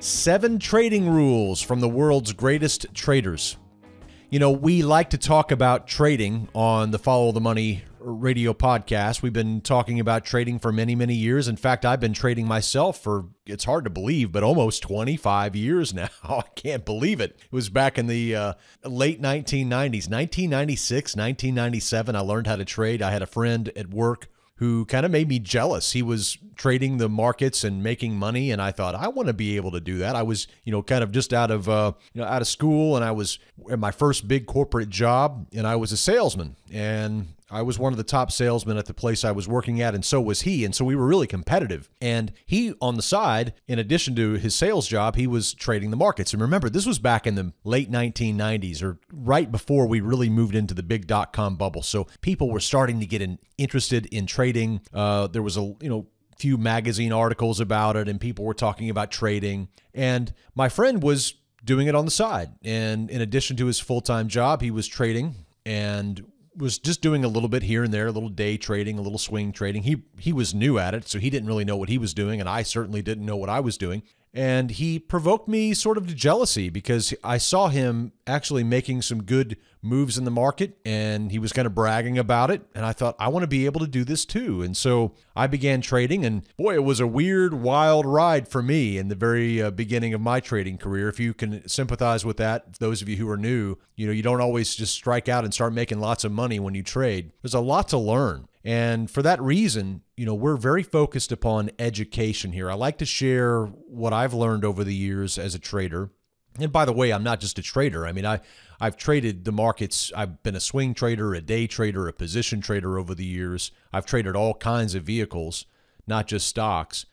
Seven trading rules from the world's greatest traders. You know, we like to talk about trading on the Follow the Money radio podcast. We've been talking about trading for many, many years. In fact, I've been trading myself for, it's hard to believe, but almost 25 years now. I can't believe it. It was back in the uh, late 1990s, 1996, 1997. I learned how to trade. I had a friend at work who kind of made me jealous. He was trading the markets and making money, and I thought I want to be able to do that. I was, you know, kind of just out of uh, you know out of school, and I was at my first big corporate job, and I was a salesman, and I was one of the top salesmen at the place I was working at, and so was he. And so we were really competitive. And he, on the side, in addition to his sales job, he was trading the markets. And remember, this was back in the late 1990s or right before we really moved into the big dot com bubble. So people were starting to get in, interested in trading. Uh, there was a, you know, few magazine articles about it and people were talking about trading and my friend was doing it on the side and in addition to his full-time job he was trading and was just doing a little bit here and there, a little day trading, a little swing trading. He he was new at it, so he didn't really know what he was doing, and I certainly didn't know what I was doing and he provoked me sort of to jealousy because I saw him actually making some good moves in the market and he was kind of bragging about it and I thought I want to be able to do this too and so I began trading and boy it was a weird wild ride for me in the very uh, beginning of my trading career if you can sympathize with that those of you who are new you know you don't always just strike out and start making lots of money when you trade there's a lot to learn and for that reason, you know, we're very focused upon education here. I like to share what I've learned over the years as a trader. And by the way, I'm not just a trader. I mean, I I've traded the markets. I've been a swing trader, a day trader, a position trader over the years. I've traded all kinds of vehicles, not just stocks.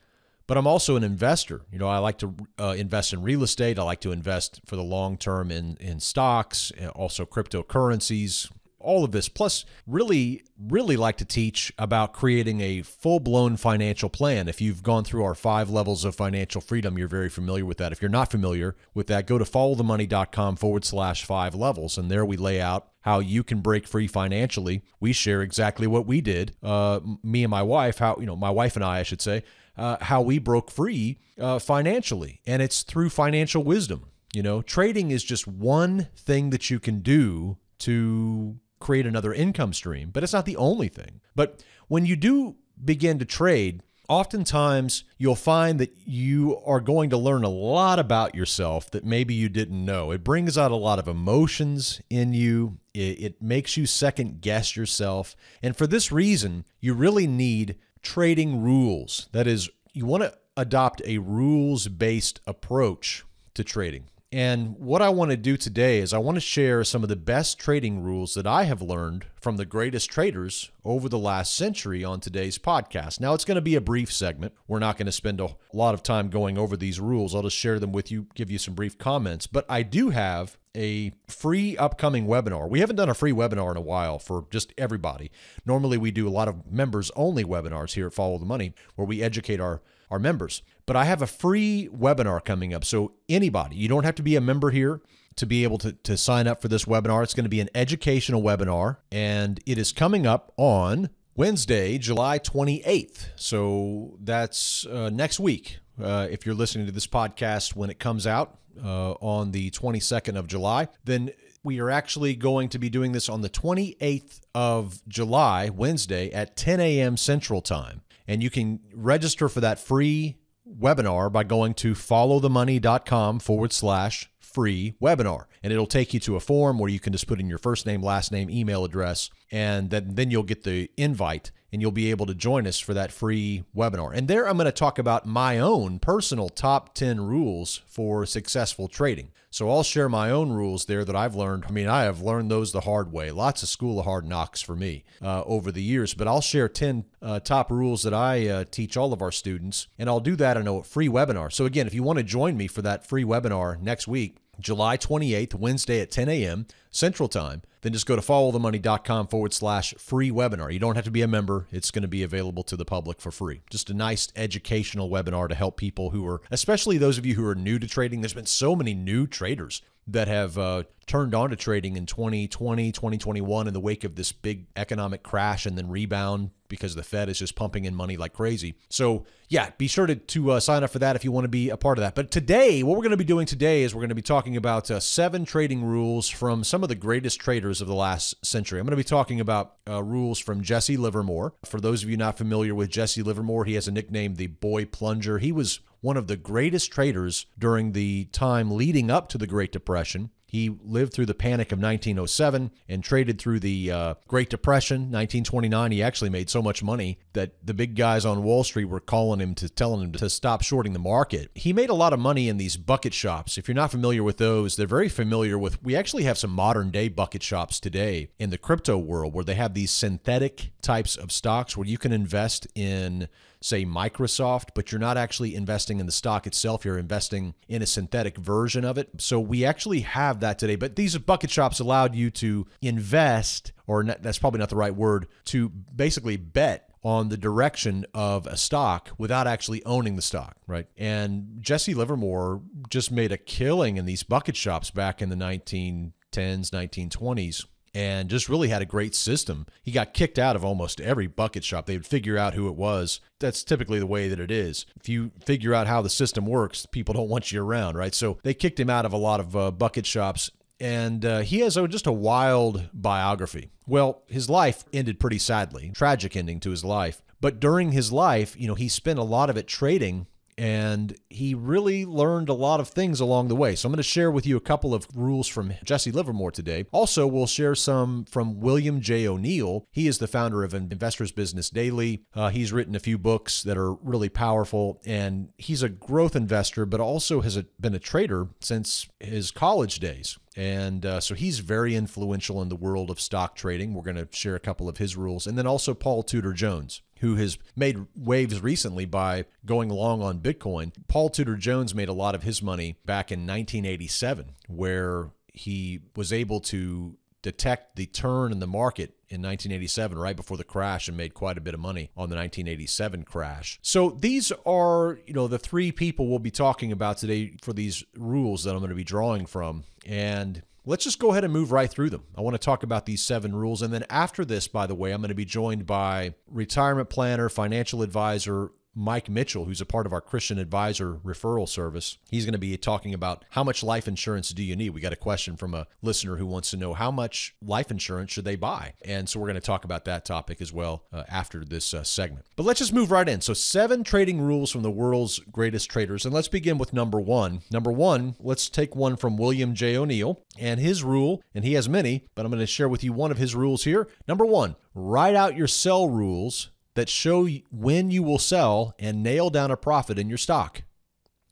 But I'm also an investor. You know, I like to uh, invest in real estate. I like to invest for the long term in in stocks, also cryptocurrencies, all of this. Plus, really, really like to teach about creating a full blown financial plan. If you've gone through our five levels of financial freedom, you're very familiar with that. If you're not familiar with that, go to followthemoney.com forward slash five levels. And there we lay out how you can break free financially. We share exactly what we did, uh, me and my wife, how, you know, my wife and I, I should say, uh, how we broke free uh, financially. And it's through financial wisdom. You know, trading is just one thing that you can do to create another income stream, but it's not the only thing. But when you do begin to trade, oftentimes you'll find that you are going to learn a lot about yourself that maybe you didn't know. It brings out a lot of emotions in you, it, it makes you second guess yourself. And for this reason, you really need trading rules. That is, you want to adopt a rules based approach to trading. And what I want to do today is I want to share some of the best trading rules that I have learned from the greatest traders over the last century on today's podcast. Now, it's going to be a brief segment. We're not going to spend a lot of time going over these rules. I'll just share them with you, give you some brief comments. But I do have a free upcoming webinar. We haven't done a free webinar in a while for just everybody. Normally, we do a lot of members only webinars here at Follow the Money where we educate our our members. But I have a free webinar coming up. So anybody, you don't have to be a member here to be able to, to sign up for this webinar. It's going to be an educational webinar, and it is coming up on Wednesday, July 28th. So that's uh, next week. Uh, if you're listening to this podcast when it comes out uh, on the 22nd of July, then we are actually going to be doing this on the 28th of July, Wednesday at 10 a.m. Central Time. And you can register for that free webinar by going to followthemoney.com forward slash free webinar. And it'll take you to a form where you can just put in your first name, last name, email address, and then, then you'll get the invite and you'll be able to join us for that free webinar. And there I'm going to talk about my own personal top 10 rules for successful trading. So I'll share my own rules there that I've learned. I mean, I have learned those the hard way. Lots of school of hard knocks for me uh, over the years, but I'll share 10 uh, top rules that I uh, teach all of our students, and I'll do that in a free webinar. So again, if you want to join me for that free webinar next week, July 28th, Wednesday at 10 a.m. Central Time, then just go to followthemoney.com forward slash free webinar. You don't have to be a member, it's going to be available to the public for free. Just a nice educational webinar to help people who are, especially those of you who are new to trading. There's been so many new traders that have uh, turned on to trading in 2020, 2021 in the wake of this big economic crash and then rebound because the Fed is just pumping in money like crazy. So, yeah, be sure to, to uh, sign up for that if you want to be a part of that. But today, what we're going to be doing today is we're going to be talking about uh, seven trading rules from some of the greatest traders of the last century. I'm going to be talking about uh, rules from Jesse Livermore. For those of you not familiar with Jesse Livermore, he has a nickname, the Boy Plunger. He was one of the greatest traders during the time leading up to the Great Depression, he lived through the panic of 1907 and traded through the uh, Great Depression, 1929. He actually made so much money that the big guys on Wall Street were calling him to telling him to stop shorting the market. He made a lot of money in these bucket shops. If you're not familiar with those, they're very familiar with. We actually have some modern day bucket shops today in the crypto world where they have these synthetic types of stocks where you can invest in say Microsoft, but you're not actually investing in the stock itself. You're investing in a synthetic version of it. So we actually have have that today, but these bucket shops allowed you to invest, or not, that's probably not the right word, to basically bet on the direction of a stock without actually owning the stock, right? And Jesse Livermore just made a killing in these bucket shops back in the 1910s, 1920s and just really had a great system. He got kicked out of almost every bucket shop. They would figure out who it was. That's typically the way that it is. If you figure out how the system works, people don't want you around, right? So they kicked him out of a lot of uh, bucket shops. And uh, he has a, just a wild biography. Well, his life ended pretty sadly, tragic ending to his life. But during his life, you know, he spent a lot of it trading and he really learned a lot of things along the way. So I'm going to share with you a couple of rules from Jesse Livermore today. Also, we'll share some from William J. O'Neill. He is the founder of Investors Business Daily. Uh, he's written a few books that are really powerful, and he's a growth investor, but also has been a trader since his college days. And uh, so he's very influential in the world of stock trading. We're going to share a couple of his rules. And then also Paul Tudor Jones who has made waves recently by going long on Bitcoin. Paul Tudor Jones made a lot of his money back in 1987, where he was able to detect the turn in the market in 1987, right before the crash, and made quite a bit of money on the 1987 crash. So these are, you know, the three people we'll be talking about today for these rules that I'm going to be drawing from. And let's just go ahead and move right through them. I want to talk about these seven rules. And then after this, by the way, I'm going to be joined by retirement planner, financial advisor, Mike Mitchell, who's a part of our Christian Advisor referral service. He's going to be talking about how much life insurance do you need? We got a question from a listener who wants to know how much life insurance should they buy? And so we're going to talk about that topic as well uh, after this uh, segment. But let's just move right in. So, seven trading rules from the world's greatest traders. And let's begin with number one. Number one, let's take one from William J. O'Neill and his rule, and he has many, but I'm going to share with you one of his rules here. Number one, write out your sell rules that show when you will sell and nail down a profit in your stock.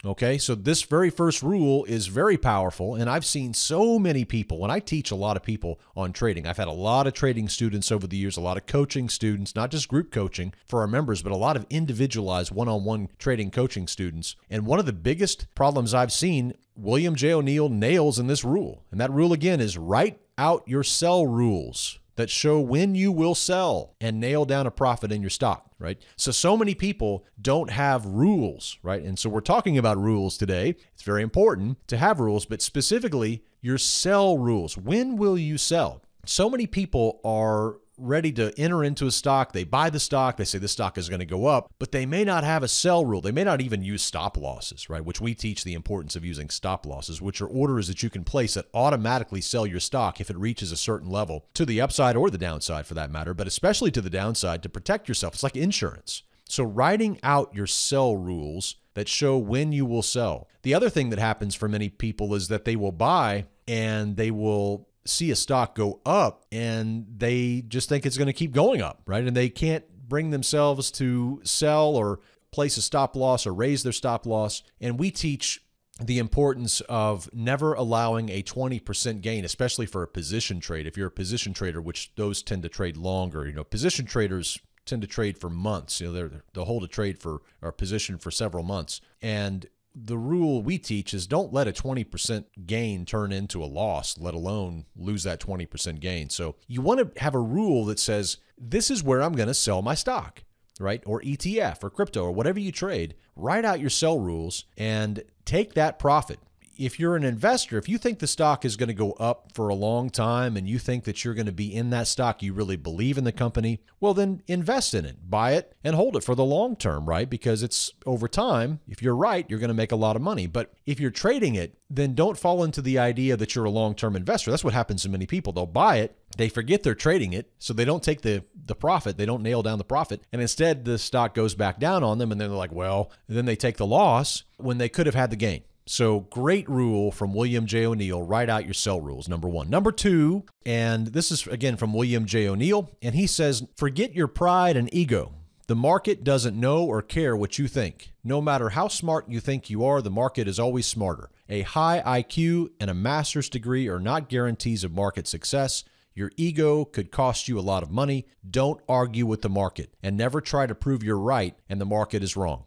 Okay, so this very first rule is very powerful, and I've seen so many people, and I teach a lot of people on trading. I've had a lot of trading students over the years, a lot of coaching students, not just group coaching for our members, but a lot of individualized one on one trading coaching students. And one of the biggest problems I've seen, William J. O'Neill nails in this rule. And that rule again is write out your sell rules that show when you will sell and nail down a profit in your stock, right? So, so many people don't have rules, right? And so, we're talking about rules today. It's very important to have rules, but specifically your sell rules. When will you sell? So many people are ready to enter into a stock, they buy the stock, they say this stock is going to go up, but they may not have a sell rule. They may not even use stop losses, right? Which we teach the importance of using stop losses, which are orders that you can place that automatically sell your stock if it reaches a certain level to the upside or the downside for that matter, but especially to the downside to protect yourself. It's like insurance. So, writing out your sell rules that show when you will sell. The other thing that happens for many people is that they will buy and they will see a stock go up and they just think it's going to keep going up, right? And they can't bring themselves to sell or place a stop loss or raise their stop loss. And we teach the importance of never allowing a 20% gain, especially for a position trade. If you're a position trader, which those tend to trade longer, you know, position traders tend to trade for months. You know, they're, they'll hold a trade for or a position for several months. And the rule we teach is don't let a 20% gain turn into a loss, let alone lose that 20% gain. So you want to have a rule that says, this is where I'm going to sell my stock, right? Or ETF or crypto or whatever you trade. Write out your sell rules and take that profit if you're an investor, if you think the stock is going to go up for a long time and you think that you're going to be in that stock, you really believe in the company, well, then invest in it, buy it, and hold it for the long term, right? Because it's over time, if you're right, you're going to make a lot of money. But if you're trading it, then don't fall into the idea that you're a long term investor. That's what happens to many people. They'll buy it, they forget they're trading it, so they don't take the, the profit, they don't nail down the profit, and instead the stock goes back down on them, and then they're like, well, then they take the loss when they could have had the gain. So, great rule from William J. O'Neill write out your cell rules, number one. Number two, and this is again from William J. O'Neill, and he says, forget your pride and ego. The market doesn't know or care what you think. No matter how smart you think you are, the market is always smarter. A high IQ and a master's degree are not guarantees of market success. Your ego could cost you a lot of money. Don't argue with the market and never try to prove you're right and the market is wrong.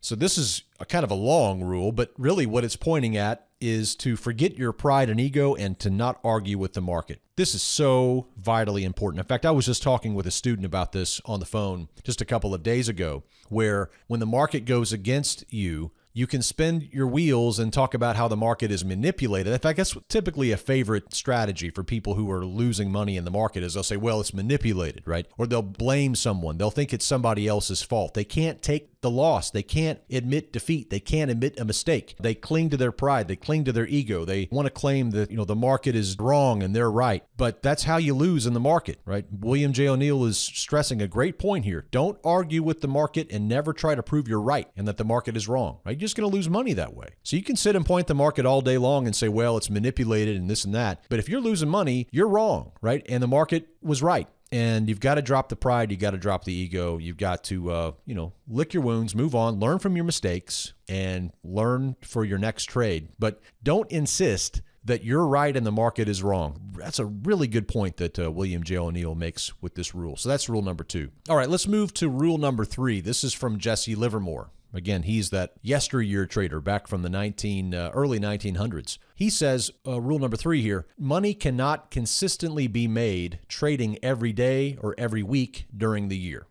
So this is a kind of a long rule, but really what it's pointing at is to forget your pride and ego and to not argue with the market. This is so vitally important. In fact, I was just talking with a student about this on the phone just a couple of days ago, where when the market goes against you, you can spend your wheels and talk about how the market is manipulated. In fact, that's typically a favorite strategy for people who are losing money in the market is they'll say, well, it's manipulated, right? Or they'll blame someone. They'll think it's somebody else's fault. They can't take the loss. They can't admit defeat. They can't admit a mistake. They cling to their pride. They cling to their ego. They want to claim that, you know, the market is wrong and they're right. But that's how you lose in the market, right? William J. O'Neill is stressing a great point here. Don't argue with the market and never try to prove you're right and that the market is wrong, right? You just going to lose money that way. So you can sit and point the market all day long and say, well, it's manipulated and this and that. But if you're losing money, you're wrong, right? And the market was right and you've got to drop the pride you have got to drop the ego you've got to uh, you know lick your wounds move on learn from your mistakes and learn for your next trade but don't insist that you're right and the market is wrong that's a really good point that uh, william j o'neill makes with this rule so that's rule number two all right let's move to rule number three this is from jesse livermore Again, he's that yesteryear trader back from the 19 uh, early 1900s. He says uh, rule number 3 here, money cannot consistently be made trading every day or every week during the year.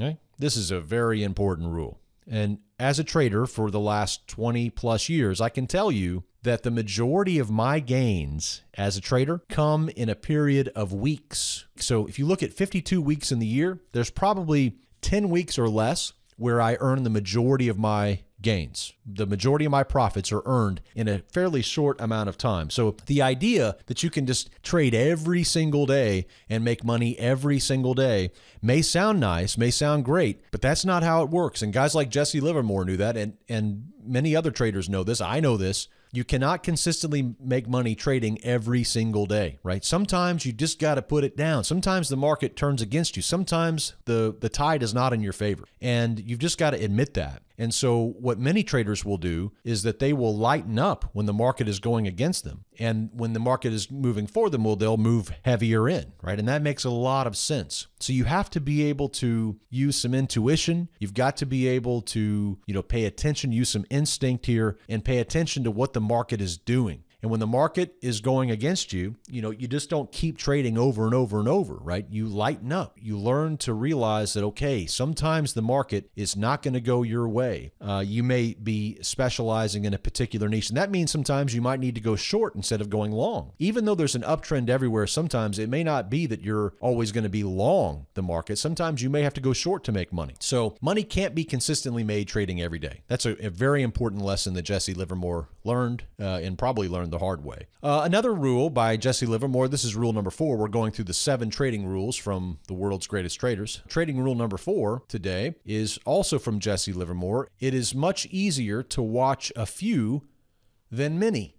Okay? This is a very important rule. And as a trader for the last 20 plus years, I can tell you that the majority of my gains as a trader come in a period of weeks. So if you look at 52 weeks in the year, there's probably 10 weeks or less where I earn the majority of my gains. The majority of my profits are earned in a fairly short amount of time. So the idea that you can just trade every single day and make money every single day may sound nice, may sound great, but that's not how it works. And guys like Jesse Livermore knew that and and many other traders know this. I know this. You cannot consistently make money trading every single day, right? Sometimes you just got to put it down. Sometimes the market turns against you. Sometimes the the tide is not in your favor. And you've just got to admit that. And so, what many traders will do is that they will lighten up when the market is going against them. And when the market is moving for them, well, they'll move heavier in, right? And that makes a lot of sense. So, you have to be able to use some intuition. You've got to be able to, you know, pay attention, use some instinct here, and pay attention to what the market is doing. And when the market is going against you, you know, you just don't keep trading over and over and over, right? You lighten up. You learn to realize that, okay, sometimes the market is not going to go your way. Uh, you may be specializing in a particular niche. And that means sometimes you might need to go short instead of going long. Even though there's an uptrend everywhere, sometimes it may not be that you're always going to be long the market. Sometimes you may have to go short to make money. So money can't be consistently made trading every day. That's a, a very important lesson that Jesse Livermore learned uh, and probably learned learned the hard way. Uh, another rule by Jesse Livermore, this is rule number four. We're going through the seven trading rules from the world's greatest traders. Trading rule number four today is also from Jesse Livermore. It is much easier to watch a few than many.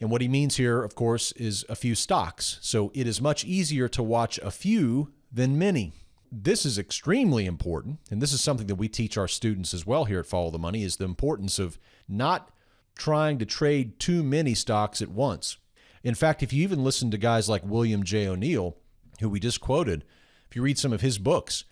And what he means here, of course, is a few stocks. So it is much easier to watch a few than many. This is extremely important, and this is something that we teach our students as well here at Follow the Money is the importance of not trying to trade too many stocks at once. In fact, if you even listen to guys like William J. O'Neill, who we just quoted, if you read some of his books,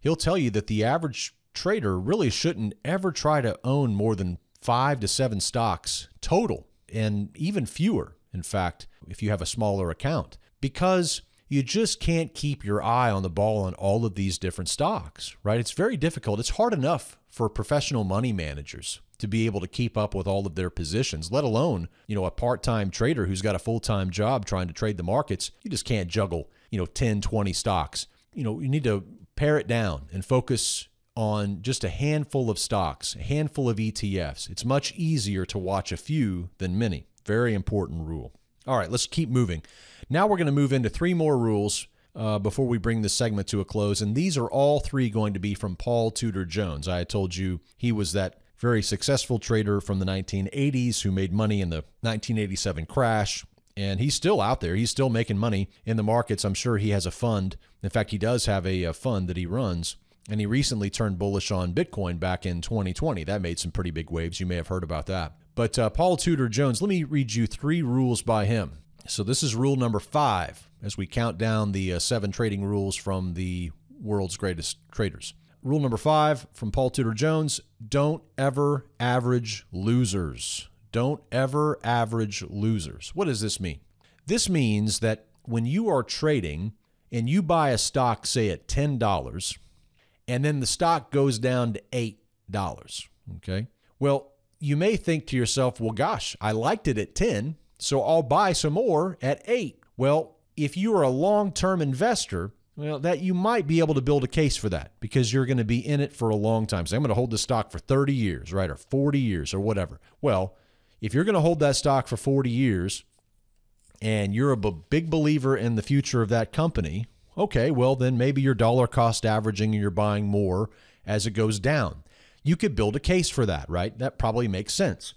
he'll tell you that the average trader really shouldn't ever try to own more than five to seven stocks total, and even fewer, in fact, if you have a smaller account, because you just can't keep your eye on the ball on all of these different stocks, right? It's very difficult. It's hard enough for professional money managers to be able to keep up with all of their positions, let alone, you know, a part-time trader who's got a full-time job trying to trade the markets. You just can't juggle, you know, 10, 20 stocks. You know, you need to pare it down and focus on just a handful of stocks, a handful of ETFs. It's much easier to watch a few than many. Very important rule. All right, let's keep moving. Now we're going to move into three more rules uh, before we bring this segment to a close. And these are all three going to be from Paul Tudor Jones. I told you he was that very successful trader from the 1980s who made money in the 1987 crash. And he's still out there. He's still making money in the markets. I'm sure he has a fund. In fact, he does have a, a fund that he runs. And he recently turned bullish on Bitcoin back in 2020. That made some pretty big waves. You may have heard about that. But uh, Paul Tudor Jones, let me read you three rules by him. So this is rule number five as we count down the uh, seven trading rules from the world's greatest traders. Rule number five from Paul Tudor Jones don't ever average losers. Don't ever average losers. What does this mean? This means that when you are trading and you buy a stock, say at $10, and then the stock goes down to $8, okay? Well, you may think to yourself, well, gosh, I liked it at 10 so I'll buy some more at eight. Well, if you are a long term investor, well, that you might be able to build a case for that because you're going to be in it for a long time. So I'm going to hold the stock for 30 years, right? Or 40 years or whatever. Well, if you're going to hold that stock for 40 years and you're a big believer in the future of that company, okay, well, then maybe you're dollar cost averaging and you're buying more as it goes down. You could build a case for that, right? That probably makes sense.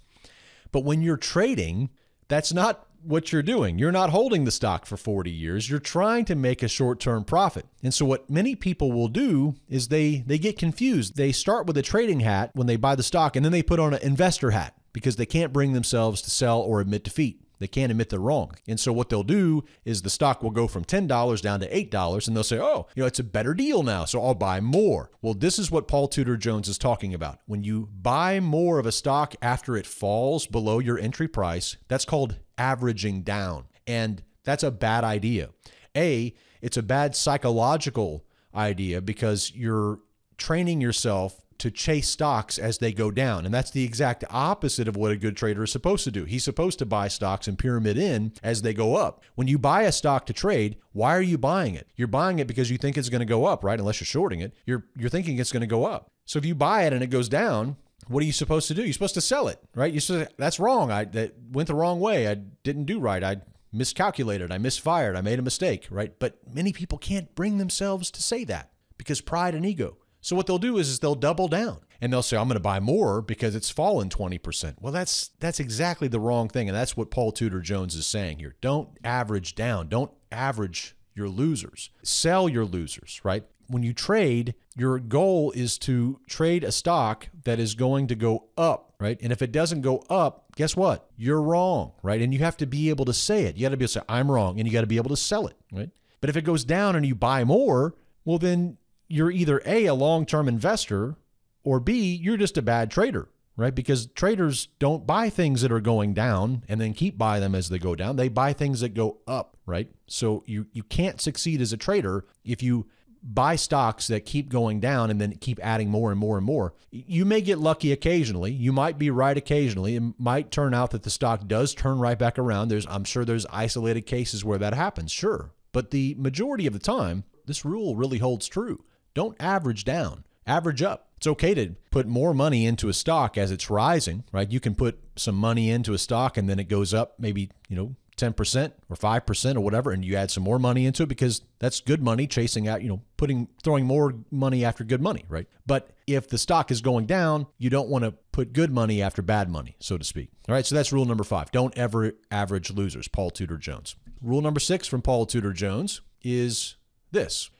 But when you're trading, that's not what you're doing. You're not holding the stock for 40 years. You're trying to make a short-term profit. And so what many people will do is they they get confused. They start with a trading hat when they buy the stock and then they put on an investor hat because they can't bring themselves to sell or admit defeat. They can't admit they're wrong. And so what they'll do is the stock will go from $10 down to $8 and they'll say, "Oh, you know, it's a better deal now, so I'll buy more." Well, this is what Paul Tudor Jones is talking about. When you buy more of a stock after it falls below your entry price, that's called averaging down. And that's a bad idea. A, it's a bad psychological idea because you're training yourself to chase stocks as they go down. And that's the exact opposite of what a good trader is supposed to do. He's supposed to buy stocks and pyramid in as they go up. When you buy a stock to trade, why are you buying it? You're buying it because you think it's going to go up, right? Unless you're shorting it, you're you're thinking it's going to go up. So if you buy it and it goes down, what are you supposed to do? You're supposed to sell it, right? You said that's wrong. I that went the wrong way. I didn't do right. I miscalculated. I misfired. I made a mistake, right? But many people can't bring themselves to say that because pride and ego. So what they'll do is, is they'll double down and they'll say, I'm going to buy more because it's fallen 20%. Well, that's that's exactly the wrong thing. And that's what Paul Tudor Jones is saying here. Don't average down. Don't average your losers. Sell your losers, right? When you trade, your goal is to trade a stock that is going to go up, right? And if it doesn't go up, guess what? You're wrong, right? And you have to be able to say it. You got to be able to say, I'm wrong, and you got to be able to sell it, right? But if it goes down and you buy more, well, then you're either A, a long term investor, or B, you're just a bad trader, right? Because traders don't buy things that are going down and then keep buying them as they go down. They buy things that go up, right? So you, you can't succeed as a trader if you buy stocks that keep going down and then keep adding more and more and more. You may get lucky occasionally. You might be right occasionally. It might turn out that the stock does turn right back around. There's I'm sure there's isolated cases where that happens, sure. But the majority of the time, this rule really holds true. Don't average down, average up. It's okay to put more money into a stock as it's rising, right? You can put some money into a stock and then it goes up maybe, you know, 10% or 5% or whatever and you add some more money into it because that's good money chasing out you know putting throwing more money after good money right but if the stock is going down you don't want to put good money after bad money so to speak all right so that's rule number 5 don't ever average losers paul tudor jones rule number 6 from paul tudor jones is this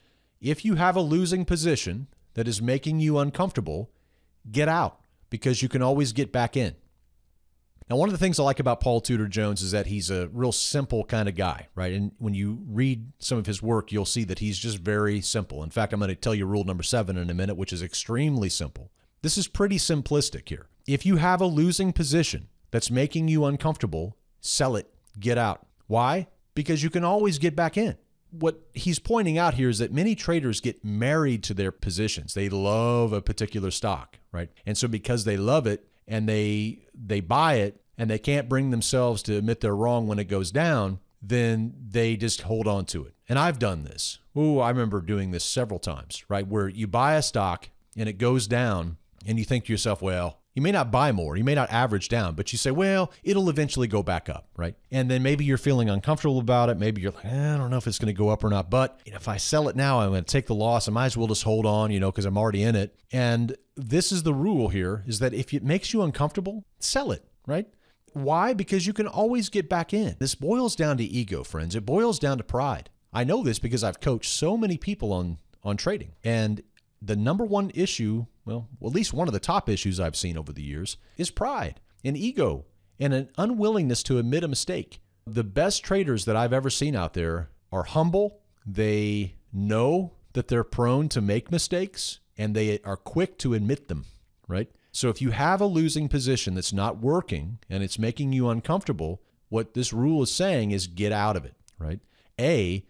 if you have a losing position that is making you uncomfortable, get out because you can always get back in. Now, one of the things I like about Paul Tudor Jones is that he's a real simple kind of guy, right? And when you read some of his work, you'll see that he's just very simple. In fact, I'm going to tell you rule number seven in a minute, which is extremely simple. This is pretty simplistic here. If you have a losing position that's making you uncomfortable, sell it, get out. Why? Because you can always get back in what he's pointing out here is that many traders get married to their positions. They love a particular stock, right? And so because they love it and they they buy it and they can't bring themselves to admit they're wrong when it goes down, then they just hold on to it. And I've done this. Ooh, I remember doing this several times, right? Where you buy a stock and it goes down and you think to yourself, well, you may not buy more, you may not average down, but you say, well, it'll eventually go back up, right? And then maybe you're feeling uncomfortable about it. Maybe you're like, eh, I don't know if it's going to go up or not, but if I sell it now, I'm going to take the loss. I might as well just hold on, you know, because I'm already in it. And this is the rule here is that if it makes you uncomfortable, sell it, right? Why? Because you can always get back in. This boils down to ego, friends. It boils down to pride. I know this because I've coached so many people on on trading. And the number one issue, well, at least one of the top issues I've seen over the years, is pride and ego and an unwillingness to admit a mistake. The best traders that I've ever seen out there are humble. They know that they're prone to make mistakes and they are quick to admit them, right? So if you have a losing position that's not working and it's making you uncomfortable, what this rule is saying is get out of it, right? A,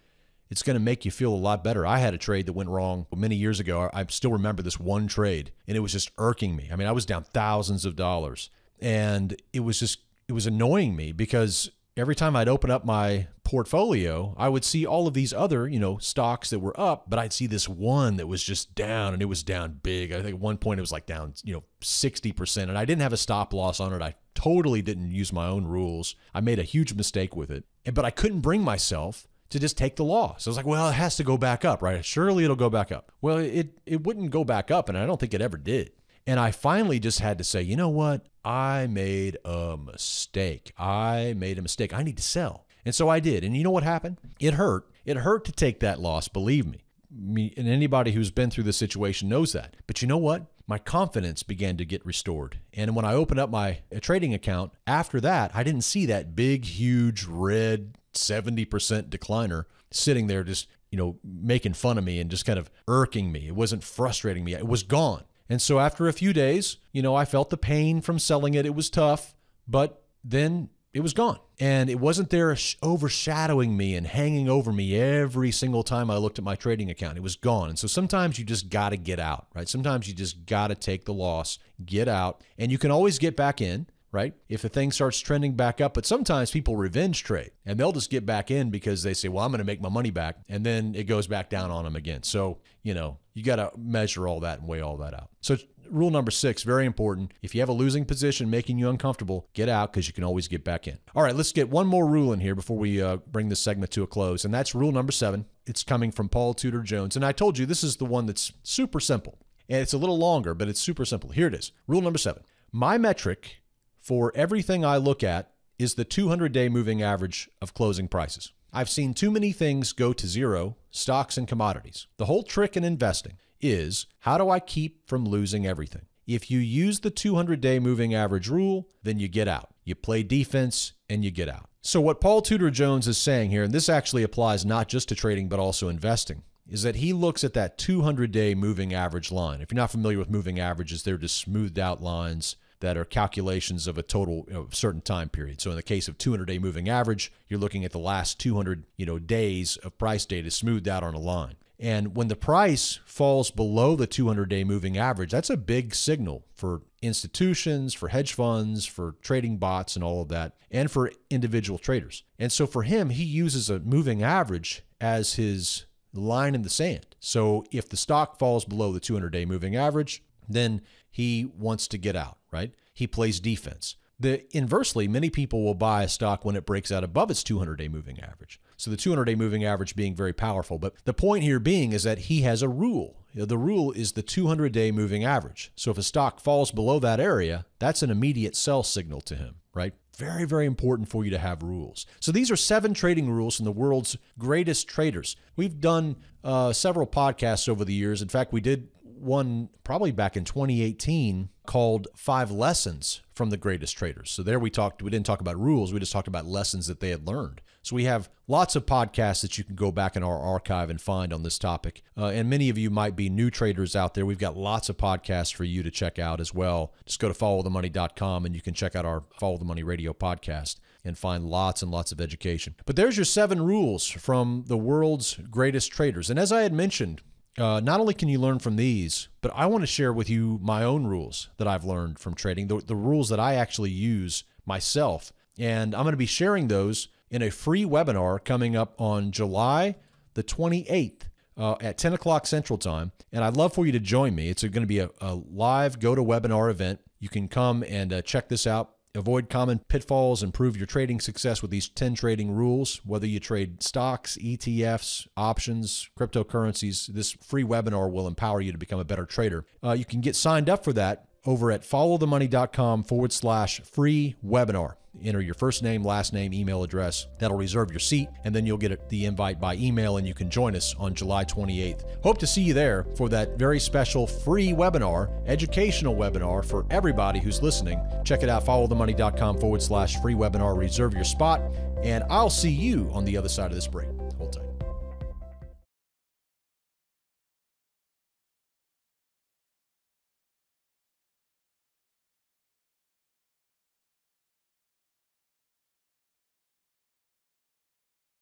it's going to make you feel a lot better. I had a trade that went wrong many years ago. I still remember this one trade, and it was just irking me. I mean, I was down thousands of dollars, and it was just it was annoying me because every time I'd open up my portfolio, I would see all of these other, you know, stocks that were up, but I'd see this one that was just down and it was down big. I think at one point it was like down, you know, 60%. And I didn't have a stop loss on it. I totally didn't use my own rules. I made a huge mistake with it. But I couldn't bring myself to just take the law. So it's like, well, it has to go back up, right? Surely it'll go back up. Well, it it wouldn't go back up, and I don't think it ever did. And I finally just had to say, you know what? I made a mistake. I made a mistake. I need to sell. And so I did. And you know what happened? It hurt. It hurt to take that loss, believe me. Me and anybody who's been through this situation knows that. But you know what? My confidence began to get restored. And when I opened up my uh, trading account after that, I didn't see that big, huge red 70% decliner sitting there just, you know, making fun of me and just kind of irking me. It wasn't frustrating me. It was gone. And so after a few days, you know, I felt the pain from selling it. It was tough, but then it was gone. And it wasn't there overshadowing me and hanging over me every single time I looked at my trading account. It was gone. And so sometimes you just got to get out, right? Sometimes you just got to take the loss, get out, and you can always get back in right? If the thing starts trending back up, but sometimes people revenge trade and they'll just get back in because they say, well, I'm going to make my money back. And then it goes back down on them again. So, you know, you got to measure all that and weigh all that out. So, rule number six, very important. If you have a losing position making you uncomfortable, get out because you can always get back in. All right, let's get one more rule in here before we uh, bring this segment to a close. And that's rule number seven. It's coming from Paul Tudor Jones. And I told you this is the one that's super simple. And it's a little longer, but it's super simple. Here it is. Rule number seven. My metric for everything I look at is the 200 day moving average of closing prices. I've seen too many things go to zero, stocks and commodities. The whole trick in investing is how do I keep from losing everything? If you use the 200 day moving average rule, then you get out. You play defense and you get out. So, what Paul Tudor Jones is saying here, and this actually applies not just to trading but also investing, is that he looks at that 200 day moving average line. If you're not familiar with moving averages, they're just smoothed out lines that are calculations of a total you know, certain time period. So in the case of 200-day moving average, you're looking at the last 200 you know days of price data smoothed out on a line. And when the price falls below the 200 day moving average, that's a big signal for institutions, for hedge funds, for trading bots, and all of that, and for individual traders. And so for him, he uses a moving average as his line in the sand. So if the stock falls below the 200 day moving average, then he wants to get out right? He plays defense. The inversely, many people will buy a stock when it breaks out above its 200 day moving average. So the 200 day moving average being very powerful. But the point here being is that he has a rule. You know, the rule is the 200 day moving average. So if a stock falls below that area, that's an immediate sell signal to him, right? Very, very important for you to have rules. So these are seven trading rules from the world's greatest traders. We've done uh, several podcasts over the years. In fact, we did one probably back in 2018 called Five Lessons from the Greatest Traders. So there we talked, we didn't talk about rules, we just talked about lessons that they had learned. So we have lots of podcasts that you can go back in our archive and find on this topic. Uh, and many of you might be new traders out there. We've got lots of podcasts for you to check out as well. Just go to followthemoney.com and you can check out our Follow the Money Radio podcast and find lots and lots of education. But there's your seven rules from the world's greatest traders. And as I had mentioned, uh, not only can you learn from these, but I want to share with you my own rules that I've learned from trading, the, the rules that I actually use myself. And I'm going to be sharing those in a free webinar coming up on July the 28th uh, at 10 o'clock Central Time. And I'd love for you to join me. It's going to be a, a live go to webinar event. You can come and uh, check this out Avoid common pitfalls, improve your trading success with these 10 trading rules. Whether you trade stocks, ETFs, options, cryptocurrencies, this free webinar will empower you to become a better trader. Uh, you can get signed up for that over at followthemoney.com forward slash free webinar. Enter your first name, last name, email address. That'll reserve your seat, and then you'll get the invite by email and you can join us on July 28th. Hope to see you there for that very special free webinar, educational webinar for everybody who's listening. Check it out, followthemoney.com forward slash free webinar, reserve your spot, and I'll see you on the other side of this break.